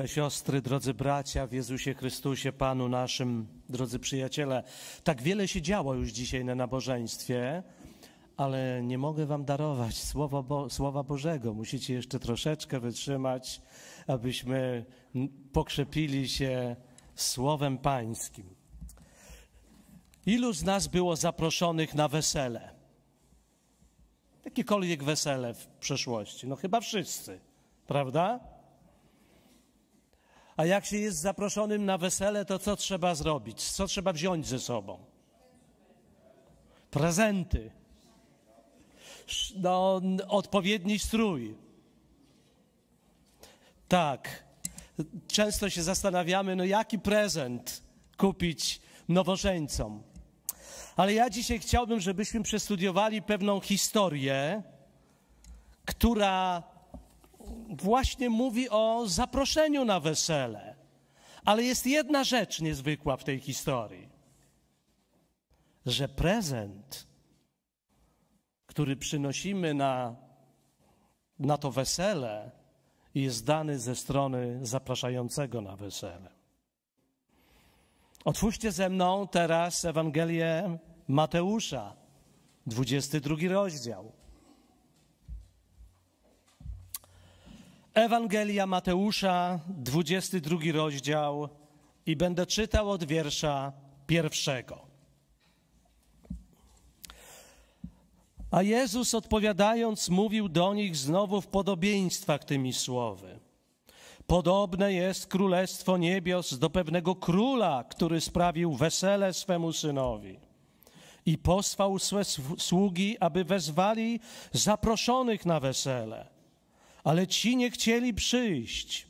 Miłe siostry, drodzy bracia w Jezusie Chrystusie, Panu naszym, drodzy przyjaciele, tak wiele się działo już dzisiaj na nabożeństwie, ale nie mogę wam darować Słowa, Bo Słowa Bożego. Musicie jeszcze troszeczkę wytrzymać, abyśmy pokrzepili się Słowem Pańskim. Ilu z nas było zaproszonych na wesele? Jakiekolwiek wesele w przeszłości? No chyba wszyscy, prawda? A jak się jest zaproszonym na wesele, to co trzeba zrobić? Co trzeba wziąć ze sobą? Prezenty. No, odpowiedni strój. Tak. Często się zastanawiamy, no jaki prezent kupić nowożeńcom. Ale ja dzisiaj chciałbym, żebyśmy przestudiowali pewną historię, która właśnie mówi o zaproszeniu na wesele. Ale jest jedna rzecz niezwykła w tej historii: że prezent, który przynosimy na, na to wesele, jest dany ze strony zapraszającego na wesele. Otwórzcie ze mną teraz Ewangelię Mateusza, 22 rozdział. Ewangelia Mateusza, 22 rozdział i będę czytał od wiersza pierwszego. A Jezus odpowiadając mówił do nich znowu w podobieństwach tymi słowy. Podobne jest królestwo niebios do pewnego króla, który sprawił wesele swemu synowi i posłał swe sługi, aby wezwali zaproszonych na wesele ale ci nie chcieli przyjść.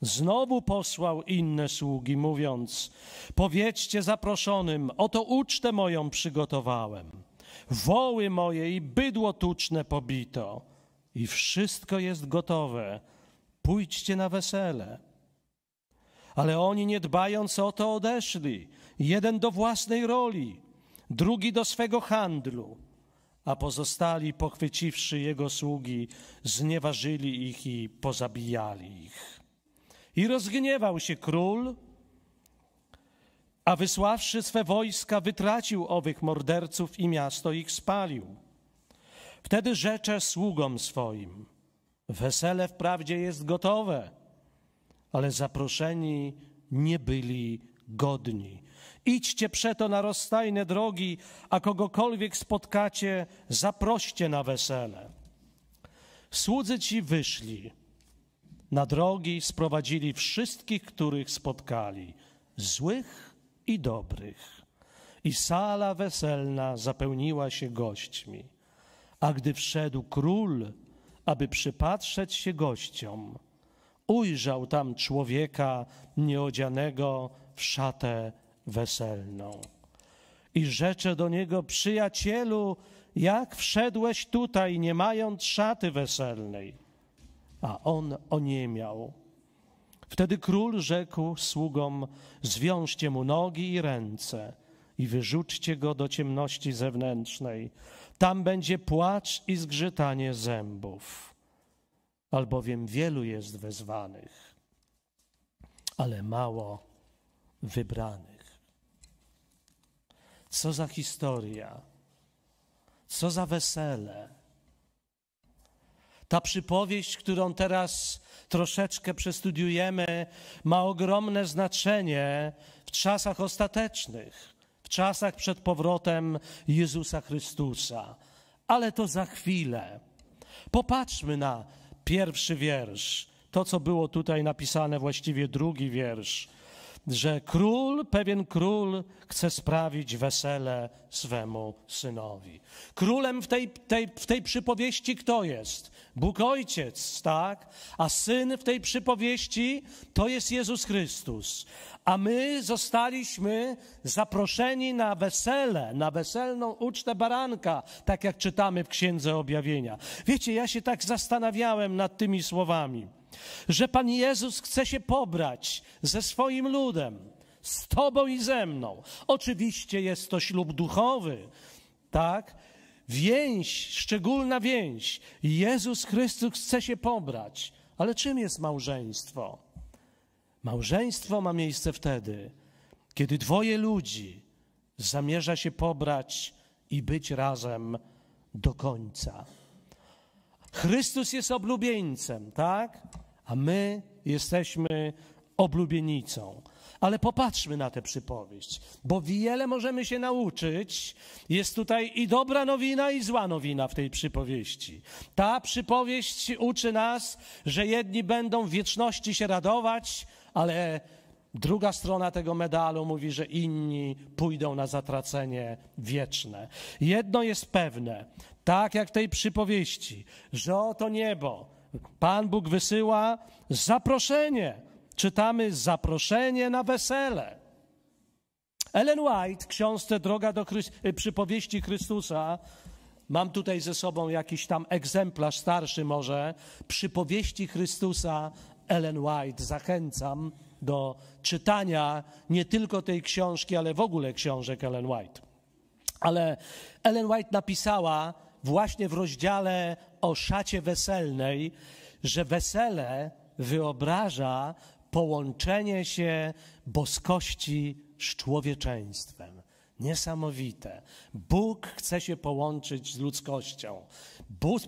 Znowu posłał inne sługi, mówiąc: Powiedzcie zaproszonym, oto ucztę moją przygotowałem. Woły moje i bydło tuczne pobito, i wszystko jest gotowe. Pójdźcie na wesele. Ale oni, nie dbając o to, odeszli: jeden do własnej roli, drugi do swego handlu a pozostali, pochwyciwszy jego sługi, znieważyli ich i pozabijali ich. I rozgniewał się król, a wysławszy swe wojska, wytracił owych morderców i miasto ich spalił. Wtedy rzecze sługom swoim: Wesele wprawdzie jest gotowe, ale zaproszeni nie byli godni. Idźcie przeto na rozstajne drogi, a kogokolwiek spotkacie, zaproście na wesele. Słudzy ci wyszli. Na drogi sprowadzili wszystkich, których spotkali, złych i dobrych. I sala weselna zapełniła się gośćmi. A gdy wszedł król, aby przypatrzeć się gościom, ujrzał tam człowieka nieodzianego w szatę weselną. I rzecze do niego, przyjacielu, jak wszedłeś tutaj, nie mając szaty weselnej? A on oniemiał. Wtedy król rzekł sługom, zwiążcie mu nogi i ręce i wyrzućcie go do ciemności zewnętrznej. Tam będzie płacz i zgrzytanie zębów, albowiem wielu jest wezwanych, ale mało wybranych. Co za historia. Co za wesele. Ta przypowieść, którą teraz troszeczkę przestudiujemy, ma ogromne znaczenie w czasach ostatecznych, w czasach przed powrotem Jezusa Chrystusa. Ale to za chwilę. Popatrzmy na pierwszy wiersz, to co było tutaj napisane, właściwie drugi wiersz że król, pewien król chce sprawić wesele swemu synowi. Królem w tej, tej, w tej przypowieści kto jest? Bóg Ojciec, tak? A syn w tej przypowieści to jest Jezus Chrystus. A my zostaliśmy zaproszeni na wesele, na weselną ucztę baranka, tak jak czytamy w Księdze Objawienia. Wiecie, ja się tak zastanawiałem nad tymi słowami że Pan Jezus chce się pobrać ze swoim ludem, z Tobą i ze mną. Oczywiście jest to ślub duchowy, tak? Więź, szczególna więź. Jezus Chrystus chce się pobrać. Ale czym jest małżeństwo? Małżeństwo ma miejsce wtedy, kiedy dwoje ludzi zamierza się pobrać i być razem do końca. Chrystus jest oblubieńcem, tak? A my jesteśmy oblubienicą. Ale popatrzmy na tę przypowieść, bo wiele możemy się nauczyć. Jest tutaj i dobra nowina, i zła nowina w tej przypowieści. Ta przypowieść uczy nas, że jedni będą w wieczności się radować, ale Druga strona tego medalu mówi, że inni pójdą na zatracenie wieczne. Jedno jest pewne, tak jak w tej przypowieści, że oto niebo, Pan Bóg wysyła zaproszenie. Czytamy zaproszenie na wesele. Ellen White, książce Droga do Chryst y, przypowieści Chrystusa, mam tutaj ze sobą jakiś tam egzemplarz starszy może, przypowieści Chrystusa, Ellen White, zachęcam do czytania nie tylko tej książki, ale w ogóle książek Ellen White. Ale Ellen White napisała właśnie w rozdziale o szacie weselnej, że wesele wyobraża połączenie się boskości z człowieczeństwem. Niesamowite. Bóg chce się połączyć z ludzkością.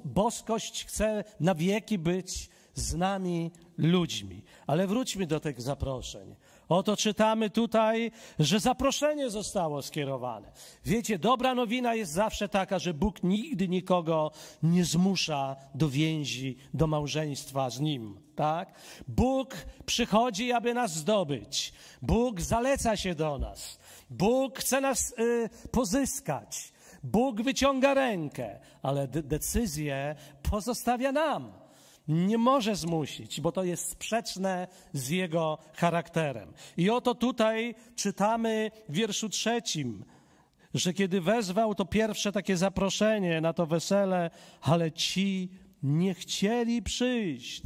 Boskość chce na wieki być z nami ludźmi. Ale wróćmy do tych zaproszeń. Oto czytamy tutaj, że zaproszenie zostało skierowane. Wiecie, dobra nowina jest zawsze taka, że Bóg nigdy nikogo nie zmusza do więzi, do małżeństwa z Nim. Tak? Bóg przychodzi, aby nas zdobyć. Bóg zaleca się do nas. Bóg chce nas y, pozyskać. Bóg wyciąga rękę, ale decyzję pozostawia nam nie może zmusić, bo to jest sprzeczne z jego charakterem. I oto tutaj czytamy w wierszu trzecim, że kiedy wezwał, to pierwsze takie zaproszenie na to wesele, ale ci nie chcieli przyjść.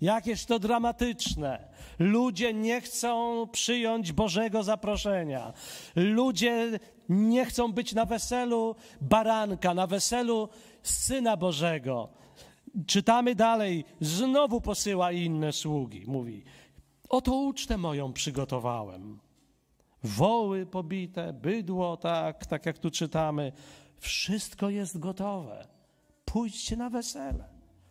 Jakież to dramatyczne. Ludzie nie chcą przyjąć Bożego zaproszenia. Ludzie nie chcą być na weselu baranka, na weselu Syna Bożego. Czytamy dalej, znowu posyła inne sługi. Mówi, oto ucztę moją przygotowałem. Woły pobite, bydło, tak, tak jak tu czytamy. Wszystko jest gotowe. Pójdźcie na wesele.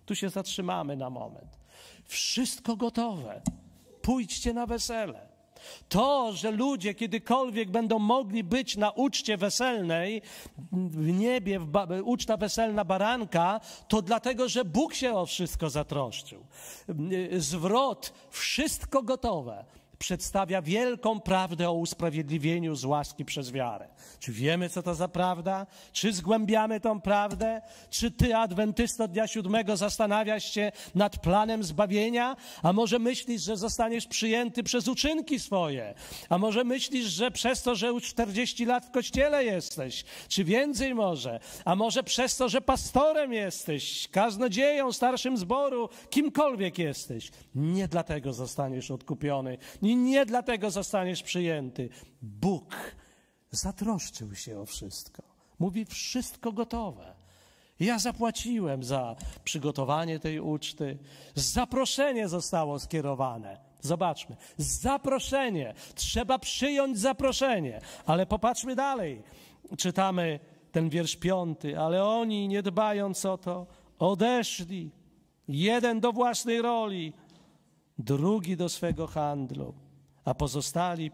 Tu się zatrzymamy na moment. Wszystko gotowe. Pójdźcie na wesele. To, że ludzie kiedykolwiek będą mogli być na uczcie weselnej, w niebie, w ba, uczta weselna baranka, to dlatego, że Bóg się o wszystko zatroszczył. Y, y, zwrot, wszystko gotowe przedstawia wielką prawdę o usprawiedliwieniu z łaski przez wiarę. Czy wiemy, co to za prawda? Czy zgłębiamy tą prawdę? Czy ty, adwentysto dnia siódmego, zastanawiasz się nad planem zbawienia? A może myślisz, że zostaniesz przyjęty przez uczynki swoje? A może myślisz, że przez to, że już 40 lat w kościele jesteś? Czy więcej może? A może przez to, że pastorem jesteś, kaznodzieją, starszym zboru, kimkolwiek jesteś? Nie dlatego zostaniesz odkupiony. Nie i nie dlatego zostaniesz przyjęty. Bóg zatroszczył się o wszystko. Mówi, wszystko gotowe. Ja zapłaciłem za przygotowanie tej uczty. Zaproszenie zostało skierowane. Zobaczmy. Zaproszenie. Trzeba przyjąć zaproszenie. Ale popatrzmy dalej. Czytamy ten wiersz piąty. Ale oni, nie dbając o to, odeszli. Jeden do własnej roli, drugi do swego handlu a pozostali,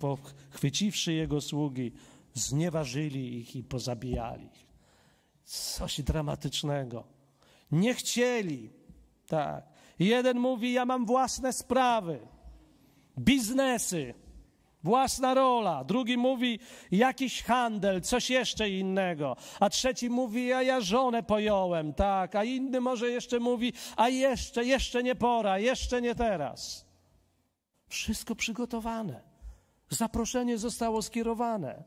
pochwyciwszy jego sługi, znieważyli ich i pozabijali ich. Coś dramatycznego. Nie chcieli. Tak. Jeden mówi: Ja mam własne sprawy, biznesy, własna rola. Drugi mówi: Jakiś handel, coś jeszcze innego. A trzeci mówi: A ja żonę pojąłem, tak. A inny może jeszcze mówi: A jeszcze, jeszcze nie pora, jeszcze nie teraz. Wszystko przygotowane. Zaproszenie zostało skierowane.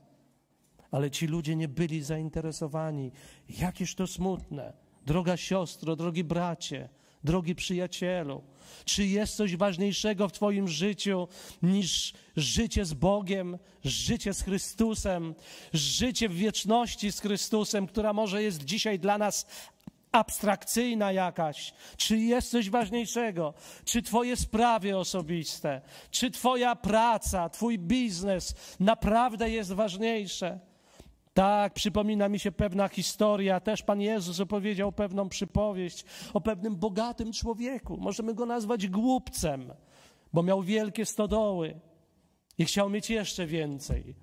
Ale ci ludzie nie byli zainteresowani. Jakież to smutne. Droga siostro, drogi bracie, drogi przyjacielu, czy jest coś ważniejszego w Twoim życiu niż życie z Bogiem, życie z Chrystusem, życie w wieczności z Chrystusem, która może jest dzisiaj dla nas abstrakcyjna jakaś, czy jest coś ważniejszego, czy Twoje sprawy osobiste, czy Twoja praca, Twój biznes naprawdę jest ważniejsze. Tak, przypomina mi się pewna historia. Też Pan Jezus opowiedział pewną przypowieść o pewnym bogatym człowieku. Możemy go nazwać głupcem, bo miał wielkie stodoły i chciał mieć jeszcze więcej.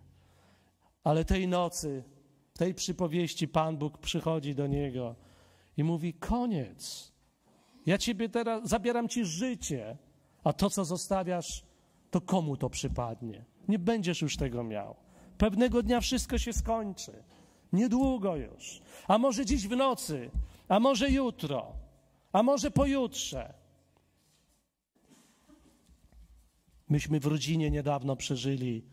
Ale tej nocy, tej przypowieści Pan Bóg przychodzi do niego i mówi: Koniec. Ja ciebie teraz, zabieram ci życie, a to, co zostawiasz, to komu to przypadnie? Nie będziesz już tego miał. Pewnego dnia wszystko się skończy. Niedługo już. A może dziś w nocy, a może jutro, a może pojutrze. Myśmy w rodzinie niedawno przeżyli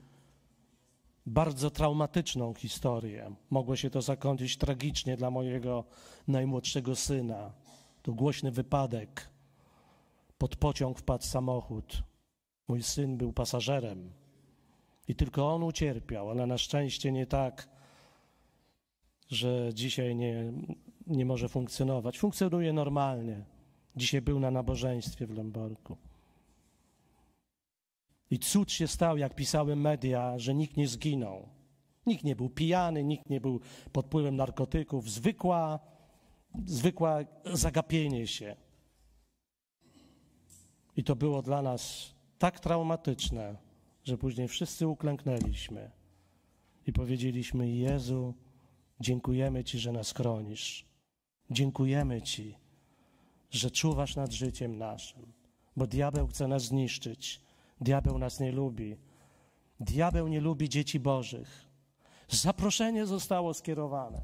bardzo traumatyczną historię. Mogło się to zakończyć tragicznie dla mojego najmłodszego syna. To głośny wypadek. Pod pociąg wpadł samochód. Mój syn był pasażerem i tylko on ucierpiał, ale na szczęście nie tak, że dzisiaj nie, nie może funkcjonować. Funkcjonuje normalnie. Dzisiaj był na nabożeństwie w Lęborku. I cud się stał, jak pisały media, że nikt nie zginął. Nikt nie był pijany, nikt nie był pod wpływem narkotyków. Zwykła, zwykłe zagapienie się. I to było dla nas tak traumatyczne, że później wszyscy uklęknęliśmy i powiedzieliśmy: Jezu, dziękujemy Ci, że nas chronisz. Dziękujemy Ci, że czuwasz nad życiem naszym, bo diabeł chce nas zniszczyć Diabeł nas nie lubi. Diabeł nie lubi dzieci Bożych. Zaproszenie zostało skierowane.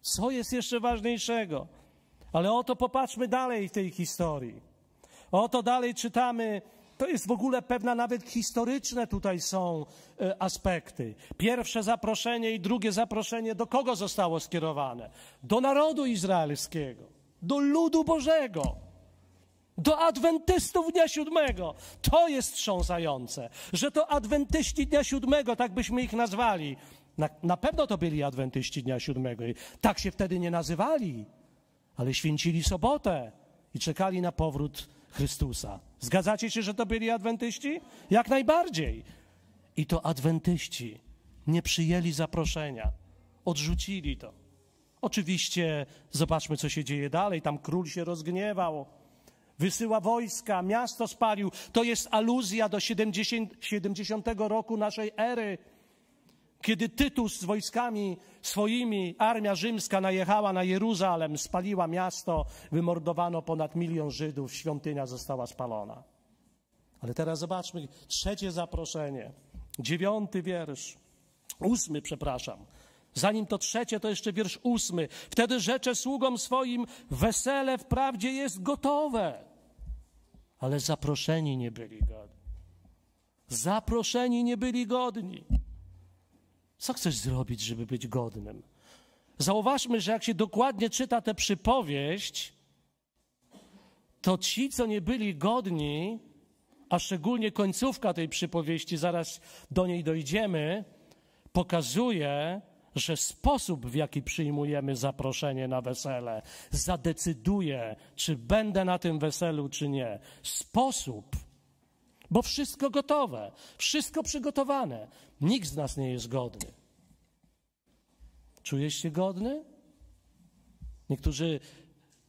Co jest jeszcze ważniejszego? Ale oto popatrzmy dalej w tej historii. Oto dalej czytamy to jest w ogóle pewna nawet historyczne tutaj są e, aspekty. Pierwsze zaproszenie i drugie zaproszenie do kogo zostało skierowane? Do narodu izraelskiego, do ludu Bożego. Do adwentystów dnia siódmego. To jest wstrząsające, że to adwentyści dnia siódmego, tak byśmy ich nazwali. Na, na pewno to byli adwentyści dnia siódmego. I tak się wtedy nie nazywali, ale święcili sobotę i czekali na powrót Chrystusa. Zgadzacie się, że to byli adwentyści? Jak najbardziej. I to adwentyści nie przyjęli zaproszenia, odrzucili to. Oczywiście zobaczmy, co się dzieje dalej. Tam król się rozgniewał. Wysyła wojska, miasto spalił. To jest aluzja do 70, 70 roku naszej ery, kiedy Tytus z wojskami swoimi, armia rzymska najechała na Jeruzalem, spaliła miasto, wymordowano ponad milion Żydów, świątynia została spalona. Ale teraz zobaczmy trzecie zaproszenie, dziewiąty wiersz, ósmy, przepraszam. Zanim to trzecie, to jeszcze wiersz ósmy. Wtedy rzecze sługom swoim, wesele wprawdzie jest gotowe, ale zaproszeni nie byli godni. Zaproszeni nie byli godni. Co chcesz zrobić, żeby być godnym? Zauważmy, że jak się dokładnie czyta tę przypowieść, to ci, co nie byli godni, a szczególnie końcówka tej przypowieści, zaraz do niej dojdziemy, pokazuje, że sposób, w jaki przyjmujemy zaproszenie na wesele, zadecyduje, czy będę na tym weselu, czy nie. Sposób, bo wszystko gotowe, wszystko przygotowane. Nikt z nas nie jest godny. Czujesz się godny? Niektórzy,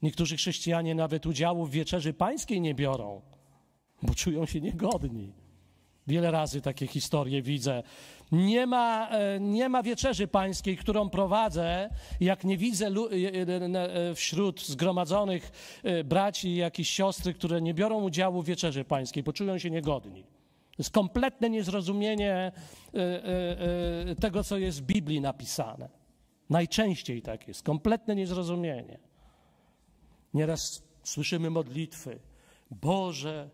niektórzy chrześcijanie nawet udziału w wieczerzy pańskiej nie biorą, bo czują się niegodni. Wiele razy takie historie widzę nie ma, e, nie ma wieczerzy pańskiej, którą prowadzę, jak nie widzę e, wśród zgromadzonych e, braci i jakichś siostry, które nie biorą udziału w wieczerzy pańskiej, poczują się niegodni. To jest kompletne niezrozumienie tego, co jest w Biblii napisane. Najczęściej tak jest, kompletne niezrozumienie. Nieraz słyszymy modlitwy: Boże,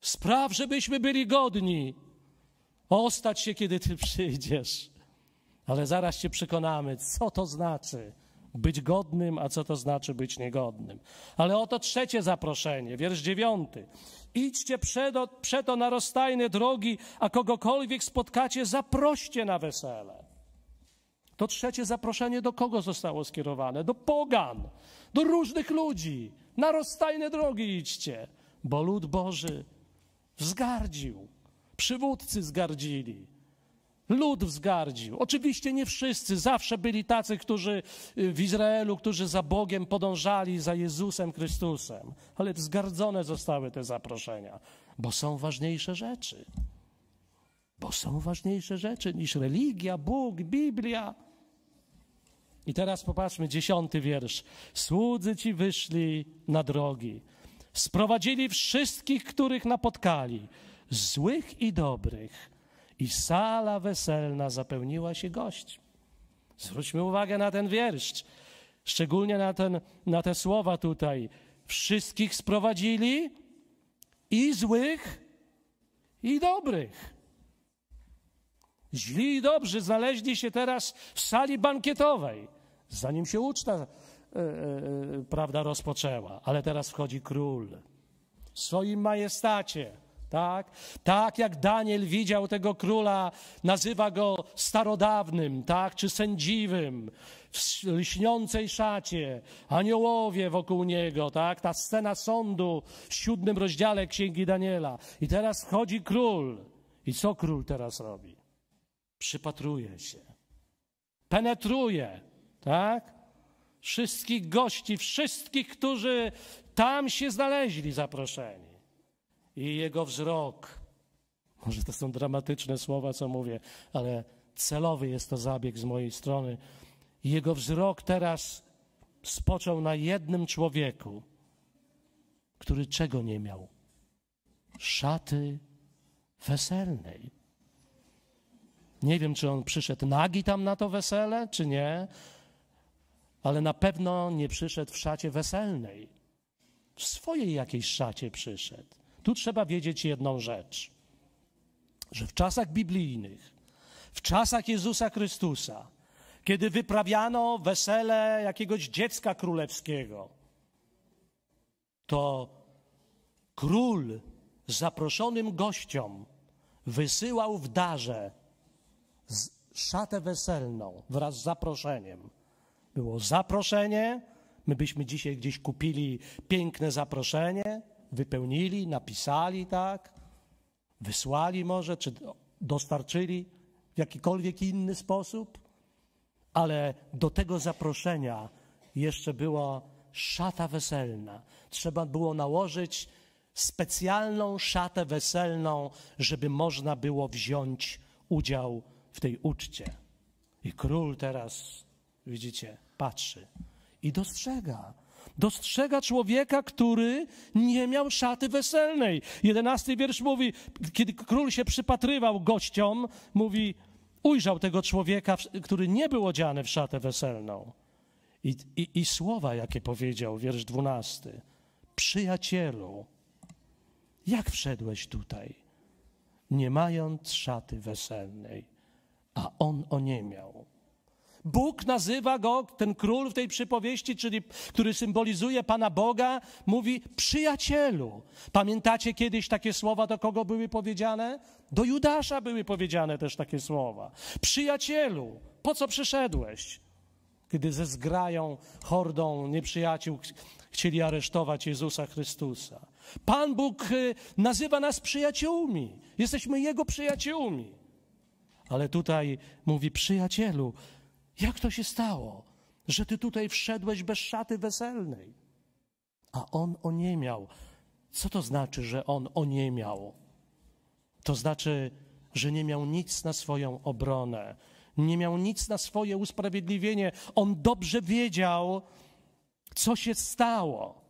spraw, żebyśmy byli godni Ostać się, kiedy Ty przyjdziesz. Ale zaraz się przekonamy, co to znaczy być godnym, a co to znaczy być niegodnym. Ale oto trzecie zaproszenie, wiersz dziewiąty. Idźcie przeto, przeto na rozstajne drogi, a kogokolwiek spotkacie, zaproście na wesele. To trzecie zaproszenie do kogo zostało skierowane? Do pogan, do różnych ludzi. Na rozstajne drogi idźcie, bo lud Boży wzgardził. Przywódcy zgardzili. Lud wzgardził. Oczywiście nie wszyscy, zawsze byli tacy, którzy y, w Izraelu, którzy za Bogiem podążali, za Jezusem Chrystusem, ale wzgardzone zostały te zaproszenia, bo są ważniejsze rzeczy. Bo są ważniejsze rzeczy niż religia, Bóg, Biblia. I teraz popatrzmy, dziesiąty wiersz. Słudzy ci wyszli na drogi, sprowadzili wszystkich, których napotkali złych i dobrych, i sala weselna zapełniła się gość. Zwróćmy uwagę na ten wiersz, szczególnie na, ten, na te słowa tutaj. Wszystkich sprowadzili i złych, i dobrych. Źli i dobrzy znaleźli się teraz w sali bankietowej, zanim się uczta yy, yy, prawda rozpoczęła, ale teraz wchodzi król w swoim majestacie tak? tak jak Daniel widział tego króla, nazywa go starodawnym, tak? czy sędziwym, w lśniącej szacie, aniołowie wokół niego, tak? ta scena sądu w siódmym rozdziale Księgi Daniela. I teraz chodzi król. I co król teraz robi? Przypatruje się, penetruje, tak? Wszystkich gości, wszystkich, którzy tam się znaleźli zaproszeni i jego wzrok. Może to są dramatyczne słowa, co mówię, ale celowy jest to zabieg z mojej strony. Jego wzrok teraz spoczął na jednym człowieku, który czego nie miał? Szaty weselnej. Nie wiem, czy on przyszedł nagi tam na to wesele, czy nie, ale na pewno nie przyszedł w szacie weselnej. W swojej jakiejś szacie przyszedł. Tu trzeba wiedzieć jedną rzecz, że w czasach biblijnych, w czasach Jezusa Chrystusa, kiedy wyprawiano wesele jakiegoś dziecka królewskiego, to król zaproszonym gościom wysyłał w darze szatę weselną wraz z zaproszeniem. Było zaproszenie, my byśmy dzisiaj gdzieś kupili piękne zaproszenie, wypełnili, napisali, tak, wysłali może, czy dostarczyli w jakikolwiek inny sposób, ale do tego zaproszenia jeszcze była szata weselna. Trzeba było nałożyć specjalną szatę weselną, żeby można było wziąć udział w tej uczcie. I król teraz, widzicie, patrzy i dostrzega Dostrzega człowieka, który nie miał szaty weselnej. Jedenasty wiersz mówi, kiedy król się przypatrywał gościom, mówi, ujrzał tego człowieka, który nie był odziany w szatę weselną. I, i, i słowa, jakie powiedział, wiersz dwunasty. Przyjacielu, jak wszedłeś tutaj, nie mając szaty weselnej, a on o nie miał? Bóg nazywa go, ten król w tej przypowieści, czyli który symbolizuje Pana Boga, mówi przyjacielu. Pamiętacie kiedyś takie słowa, do kogo były powiedziane? Do Judasza były powiedziane też takie słowa. Przyjacielu, po co przyszedłeś? Gdy ze zgrają, hordą nieprzyjaciół chcieli aresztować Jezusa Chrystusa. Pan Bóg y, nazywa nas przyjaciółmi. Jesteśmy Jego przyjaciółmi. Ale tutaj mówi przyjacielu, jak to się stało, że ty tutaj wszedłeś bez szaty weselnej? A on oniemiał. Co to znaczy, że on oniemiał? To znaczy, że nie miał nic na swoją obronę, nie miał nic na swoje usprawiedliwienie. On dobrze wiedział, co się stało.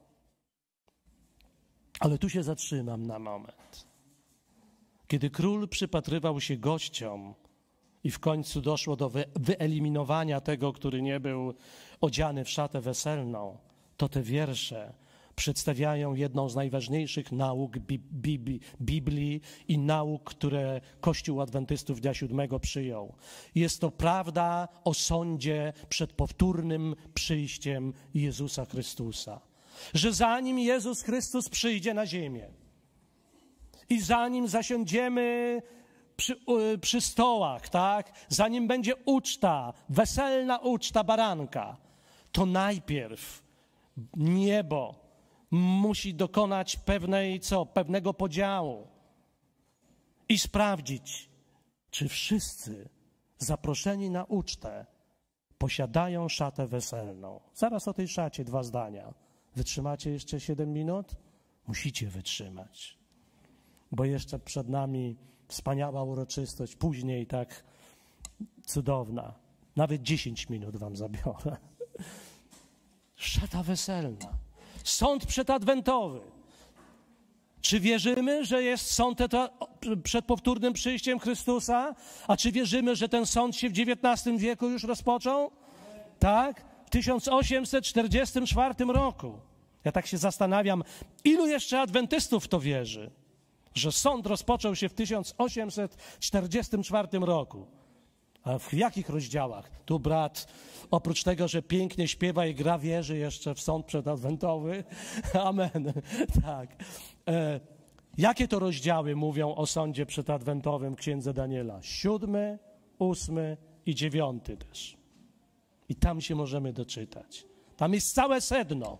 Ale tu się zatrzymam na moment. Kiedy król przypatrywał się gościom, i w końcu doszło do wyeliminowania tego, który nie był odziany w szatę weselną, to te wiersze przedstawiają jedną z najważniejszych nauk Biblii i nauk, które Kościół Adwentystów Dnia Siódmego przyjął. Jest to prawda o sądzie przed powtórnym przyjściem Jezusa Chrystusa. Że zanim Jezus Chrystus przyjdzie na ziemię i zanim zasiądziemy przy, przy stołach, tak? Zanim będzie uczta, weselna uczta baranka, to najpierw niebo musi dokonać pewnej co, pewnego podziału i sprawdzić, czy wszyscy zaproszeni na ucztę posiadają szatę weselną. Zaraz o tej szacie dwa zdania. Wytrzymacie jeszcze siedem minut? Musicie wytrzymać, bo jeszcze przed nami Wspaniała uroczystość, później tak cudowna. Nawet 10 minut wam zabiorę. Szata weselna. Sąd przedadwentowy. Czy wierzymy, że jest sąd przed powtórnym przyjściem Chrystusa? A czy wierzymy, że ten sąd się w XIX wieku już rozpoczął? Tak? W 1844 roku. Ja tak się zastanawiam, ilu jeszcze adwentystów to wierzy? że sąd rozpoczął się w 1844 roku. A w jakich rozdziałach? Tu brat, oprócz tego, że pięknie śpiewa i gra, wierzy jeszcze w sąd przedadwentowy. Amen. Tak. E, jakie to rozdziały mówią o sądzie przedadwentowym księdze Daniela? Siódmy, ósmy i dziewiąty też. I tam się możemy doczytać. Tam jest całe sedno.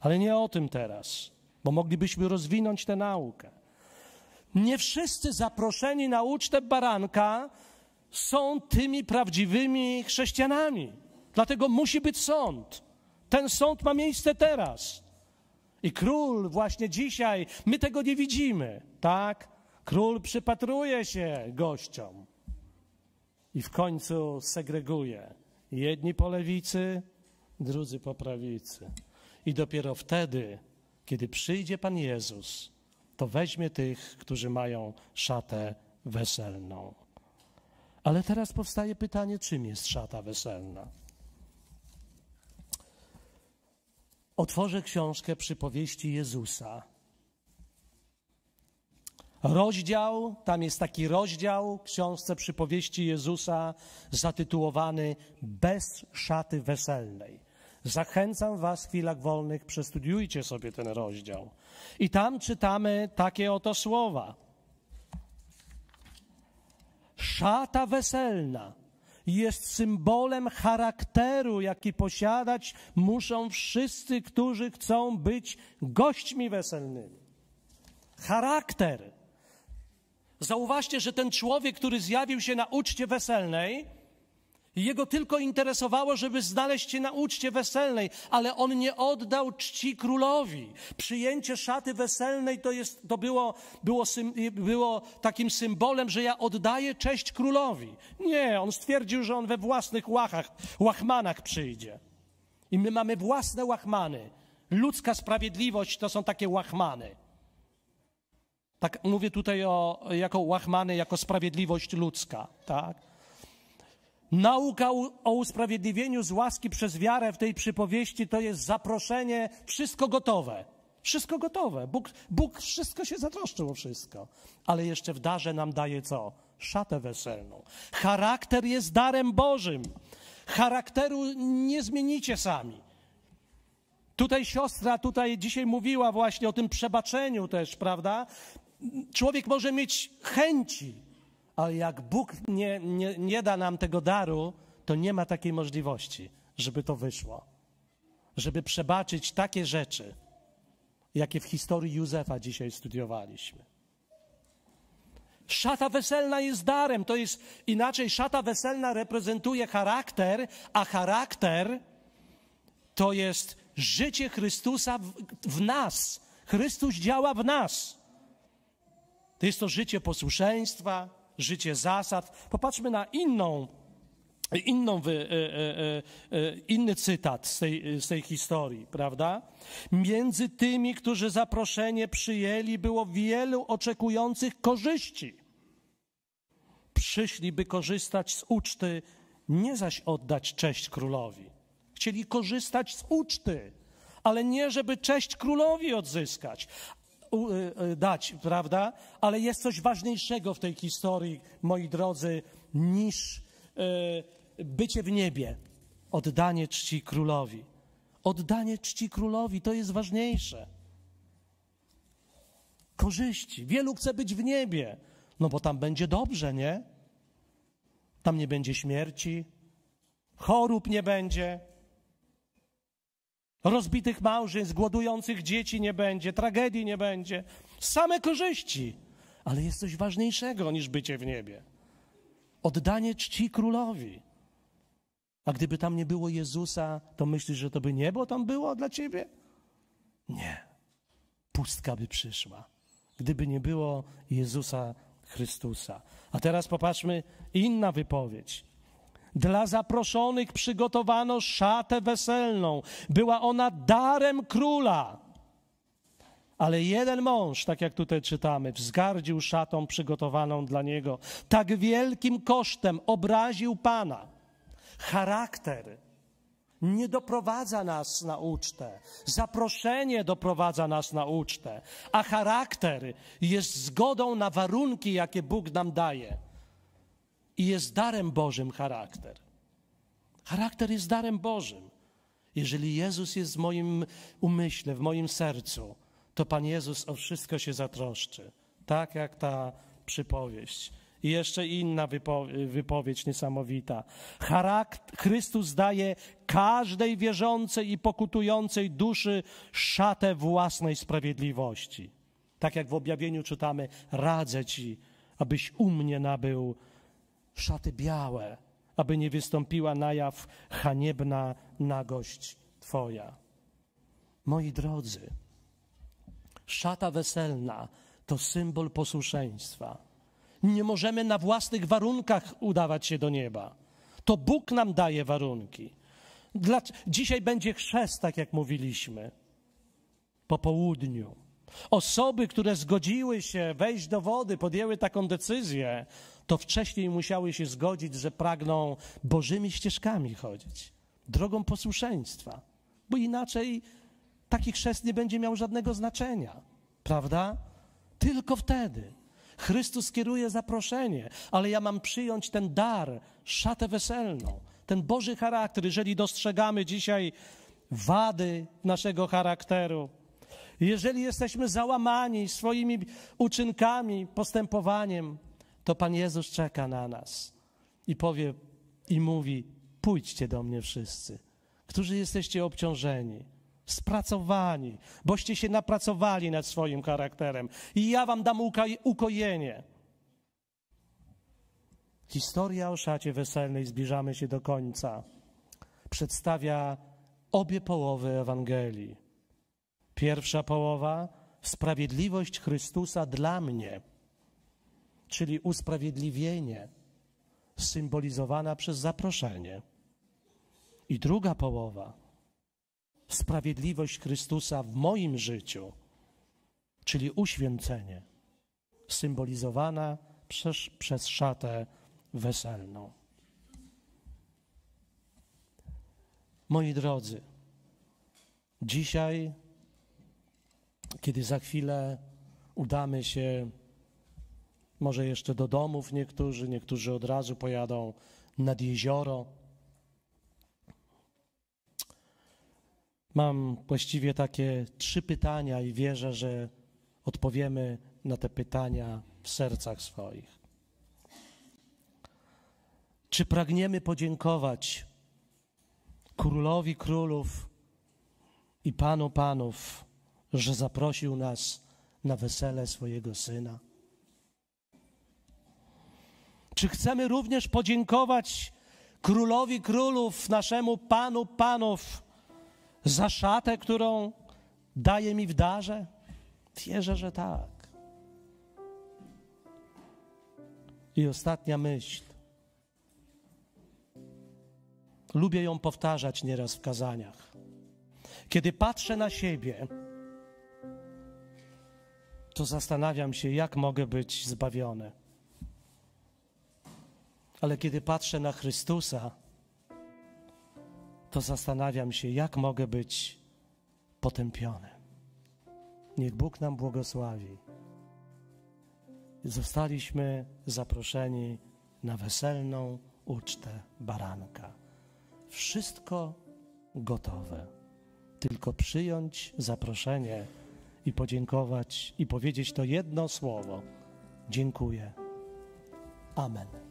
Ale nie o tym teraz bo moglibyśmy rozwinąć tę naukę. Nie wszyscy zaproszeni na ucztę baranka są tymi prawdziwymi chrześcijanami. Dlatego musi być sąd. Ten sąd ma miejsce teraz. I król właśnie dzisiaj, my tego nie widzimy, tak? Król przypatruje się gościom i w końcu segreguje. Jedni po lewicy, drudzy po prawicy. I dopiero wtedy kiedy przyjdzie Pan Jezus, to weźmie tych, którzy mają szatę weselną. Ale teraz powstaje pytanie, czym jest szata weselna? Otworzę książkę przypowieści Jezusa. Rozdział, tam jest taki rozdział w książce przypowieści Jezusa zatytułowany Bez szaty weselnej. Zachęcam Was w chwilach wolnych, przestudiujcie sobie ten rozdział. I tam czytamy takie oto słowa. Szata weselna jest symbolem charakteru, jaki posiadać muszą wszyscy, którzy chcą być gośćmi weselnymi. Charakter. Zauważcie, że ten człowiek, który zjawił się na uczcie weselnej, jego tylko interesowało, żeby znaleźć się na uczcie weselnej, ale on nie oddał czci królowi. Przyjęcie szaty weselnej to, jest, to było, było, było takim symbolem, że ja oddaję cześć królowi. Nie, on stwierdził, że on we własnych łachach, łachmanach przyjdzie. I my mamy własne łachmany. Ludzka sprawiedliwość to są takie łachmany. Tak mówię tutaj o, jako łachmany, jako sprawiedliwość ludzka, tak? Nauka o usprawiedliwieniu z łaski przez wiarę w tej przypowieści to jest zaproszenie, wszystko gotowe. Wszystko gotowe. Bóg, Bóg wszystko się zatroszczył o wszystko. Ale jeszcze w darze nam daje co? Szatę weselną. Charakter jest darem Bożym. Charakteru nie zmienicie sami. Tutaj siostra tutaj dzisiaj mówiła właśnie o tym przebaczeniu też, prawda? Człowiek może mieć chęci, ale jak Bóg nie, nie, nie da nam tego daru, to nie ma takiej możliwości, żeby to wyszło. Żeby przebaczyć takie rzeczy, jakie w historii Józefa dzisiaj studiowaliśmy. Szata weselna jest darem, to jest inaczej. Szata weselna reprezentuje charakter, a charakter to jest życie Chrystusa w, w nas. Chrystus działa w nas. To jest to życie posłuszeństwa, życie zasad. Popatrzmy na inną, inną wy, e, e, e, inny cytat z tej, z tej historii, prawda? Między tymi, którzy zaproszenie przyjęli, było wielu oczekujących korzyści. Przyszli, by korzystać z uczty, nie zaś oddać cześć królowi. Chcieli korzystać z uczty ale nie żeby cześć królowi odzyskać, E, e, dać, prawda? Ale jest coś ważniejszego w tej historii, moi drodzy, niż e, bycie w niebie. Oddanie czci królowi. Oddanie czci królowi to jest ważniejsze. Korzyści. Wielu chce być w niebie, no bo tam będzie dobrze, nie? Tam nie będzie śmierci, chorób nie będzie, Rozbitych małżeństw, głodujących dzieci nie będzie, tragedii nie będzie. Same korzyści. Ale jest coś ważniejszego niż bycie w niebie. Oddanie czci królowi. A gdyby tam nie było Jezusa, to myślisz, że to by niebo tam było dla ciebie? Nie. Pustka by przyszła, gdyby nie było Jezusa Chrystusa. A teraz popatrzmy inna wypowiedź. Dla zaproszonych przygotowano szatę weselną. Była ona darem króla. Ale jeden mąż, tak jak tutaj czytamy, wzgardził szatą przygotowaną dla niego. Tak wielkim kosztem obraził Pana. Charakter nie doprowadza nas na ucztę. Zaproszenie doprowadza nas na ucztę, a charakter jest zgodą na warunki, jakie Bóg nam daje i jest darem Bożym charakter. Charakter jest darem Bożym. Jeżeli Jezus jest w moim umyśle, w moim sercu, to Pan Jezus o wszystko się zatroszczy. Tak jak ta przypowieść. I jeszcze inna wypowiedź niesamowita. Charakter, Chrystus daje każdej wierzącej i pokutującej duszy szatę własnej sprawiedliwości. Tak jak w objawieniu czytamy, radzę ci, abyś u mnie nabył szaty białe, aby nie wystąpiła na jaw haniebna nagość Twoja. Moi drodzy, szata weselna to symbol posłuszeństwa. Nie możemy na własnych warunkach udawać się do nieba. To Bóg nam daje warunki. Dzisiaj będzie chrzest, tak jak mówiliśmy, po południu. Osoby, które zgodziły się wejść do wody, podjęły taką decyzję, to wcześniej musiały się zgodzić, że pragną Bożymi ścieżkami chodzić, drogą posłuszeństwa, bo inaczej taki chrzest nie będzie miał żadnego znaczenia, prawda? Tylko wtedy. Chrystus kieruje zaproszenie, ale ja mam przyjąć ten dar, szatę weselną, ten Boży charakter. Jeżeli dostrzegamy dzisiaj wady naszego charakteru, jeżeli jesteśmy załamani swoimi uczynkami, postępowaniem, to Pan Jezus czeka na nas i powie i mówi: Pójdźcie do mnie wszyscy, którzy jesteście obciążeni, spracowani, boście się napracowali nad swoim charakterem, i ja wam dam ukojenie. Historia o szacie weselnej, zbliżamy się do końca, przedstawia obie połowy Ewangelii. Pierwsza połowa sprawiedliwość Chrystusa dla mnie, czyli usprawiedliwienie symbolizowana przez zaproszenie. I druga połowa sprawiedliwość Chrystusa w moim życiu, czyli uświęcenie, symbolizowana przez, przez szatę weselną. Moi drodzy, dzisiaj kiedy za chwilę udamy się może jeszcze do domów niektórzy, niektórzy od razu pojadą nad jezioro. Mam właściwie takie trzy pytania i wierzę, że odpowiemy na te pytania w sercach swoich. Czy pragniemy podziękować Królowi Królów i Panu Panów że zaprosił nas na wesele swojego syna? Czy chcemy również podziękować królowi królów, naszemu panu panów, za szatę, którą daje mi w darze? Wierzę, że tak. I ostatnia myśl. Lubię ją powtarzać nieraz w kazaniach. Kiedy patrzę na siebie, to zastanawiam się, jak mogę być zbawiony. Ale kiedy patrzę na Chrystusa, to zastanawiam się, jak mogę być potępiony. Niech Bóg nam błogosławi. Zostaliśmy zaproszeni na weselną ucztę baranka. Wszystko gotowe. Tylko przyjąć zaproszenie i podziękować i powiedzieć to jedno słowo. Dziękuję. Amen.